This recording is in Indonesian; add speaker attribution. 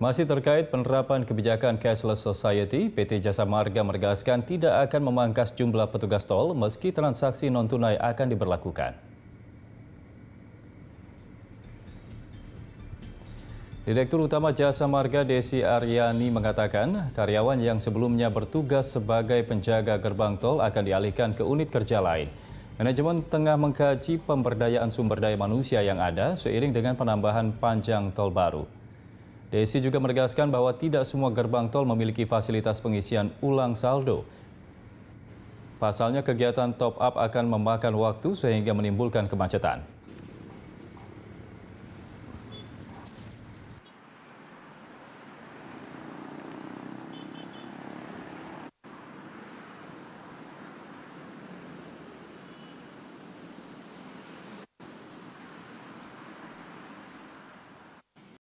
Speaker 1: Masih terkait penerapan kebijakan cashless society, PT Jasa Marga meregaskan tidak akan memangkas jumlah petugas tol meski transaksi non-tunai akan diberlakukan. Direktur Utama Jasa Marga Desi Aryani mengatakan, karyawan yang sebelumnya bertugas sebagai penjaga gerbang tol akan dialihkan ke unit kerja lain. Manajemen tengah mengkaji pemberdayaan sumber daya manusia yang ada seiring dengan penambahan panjang tol baru. Desi juga menegaskan bahwa tidak semua gerbang tol memiliki fasilitas pengisian ulang saldo. Pasalnya kegiatan top up akan memakan waktu sehingga menimbulkan kemacetan.